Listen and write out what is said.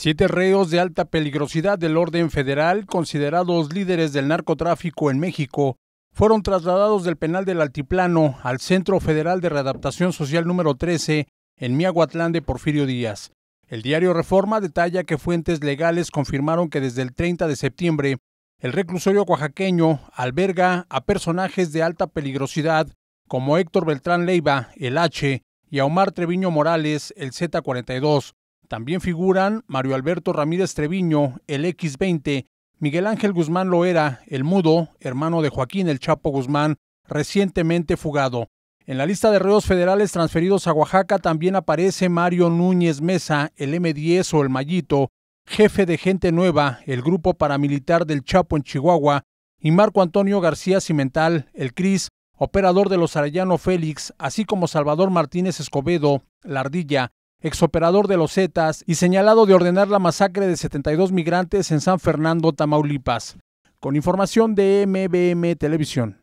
Siete reos de alta peligrosidad del orden federal, considerados líderes del narcotráfico en México, fueron trasladados del penal del Altiplano al Centro Federal de Readaptación Social número 13 en Miahuatlán de Porfirio Díaz. El diario Reforma detalla que fuentes legales confirmaron que desde el 30 de septiembre el reclusorio oaxaqueño alberga a personajes de alta peligrosidad como Héctor Beltrán Leiva, el H, y a Omar Treviño Morales, el Z42, también figuran Mario Alberto Ramírez Treviño, el X20, Miguel Ángel Guzmán Loera, el mudo, hermano de Joaquín el Chapo Guzmán, recientemente fugado. En la lista de reos federales transferidos a Oaxaca también aparece Mario Núñez Mesa, el M10 o el Mallito, jefe de Gente Nueva, el grupo paramilitar del Chapo en Chihuahua, y Marco Antonio García Cimental, el CRIS, operador de los Arellano Félix, así como Salvador Martínez Escobedo, la Ardilla, exoperador de los Zetas y señalado de ordenar la masacre de 72 migrantes en San Fernando, Tamaulipas. Con información de MBM Televisión.